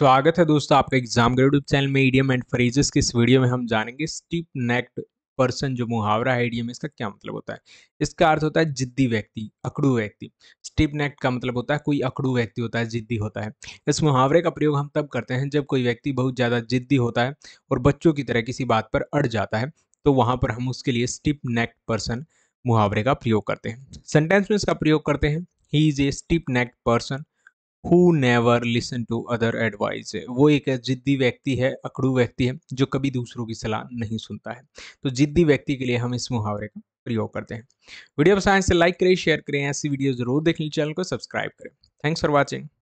स्वागत है दोस्तों आपका एग्जाम ग्रेड चैनल में ईडीएम एंड फ्रेजेस के इस वीडियो में हम जानेंगे स्टीप नेक्ड पर्सन जो मुहावरा है ईडीएम e इसका क्या मतलब होता है इसका अर्थ होता है जिद्दी व्यक्ति अकड़ू व्यक्ति स्टीप नेक्ट का मतलब होता है कोई अकड़ू व्यक्ति होता है जिद्दी होता है इस मुहावरे का प्रयोग हम तब करते हैं जब कोई व्यक्ति बहुत ज़्यादा जिद्दी होता है और बच्चों की तरह किसी बात पर अड़ जाता है तो वहाँ पर हम उसके लिए स्टिप नेक्ट पर्सन मुहावरे का प्रयोग करते हैं सेंटेंस में इसका प्रयोग करते हैं he is a stiff necked person who never listen to other advice वो एक जिद्दी व्यक्ति है अकड़ू व्यक्ति है जो कभी दूसरों की सलाह नहीं सुनता है तो जिद्दी व्यक्ति के लिए हम इस मुहावरे का प्रयोग करते हैं वीडियो पसंद से तो लाइक करें शेयर करें ऐसी वीडियो जरूर देख लें चैनल को सब्सक्राइब करें थैंक्स फॉर वॉचिंग